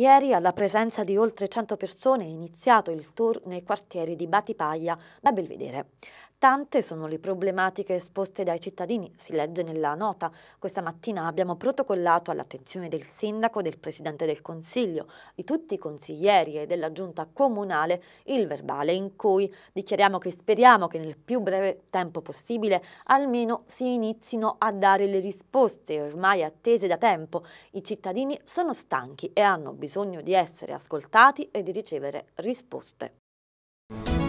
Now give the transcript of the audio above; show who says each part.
Speaker 1: Ieri, alla presenza di oltre 100 persone, è iniziato il tour nei quartieri di Batipaglia da Belvedere. Tante sono le problematiche esposte dai cittadini, si legge nella nota. Questa mattina abbiamo protocollato all'attenzione del sindaco, del presidente del consiglio, di tutti i consiglieri e della giunta comunale il verbale in cui dichiariamo che speriamo che nel più breve tempo possibile almeno si inizino a dare le risposte ormai attese da tempo. I cittadini sono stanchi e hanno bisogno bisogno di essere ascoltati e di ricevere risposte.